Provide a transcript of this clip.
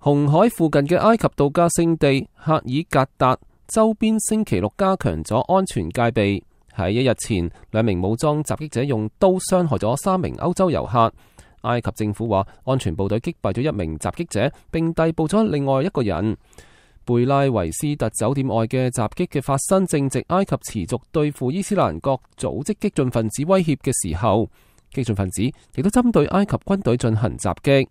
红海附近嘅埃及度假胜地赫尔格达周边星期六加强咗安全戒备。喺一日前，两名武装袭击者用刀伤害咗三名欧洲游客。埃及政府话，安全部队击败咗一名袭击者，并逮捕咗另外一个人。贝拉维斯特酒店外嘅袭击嘅发生正值埃及持续对付伊斯兰国组织激进分子威胁嘅时候，激进分子亦都针对埃及军队进行袭击。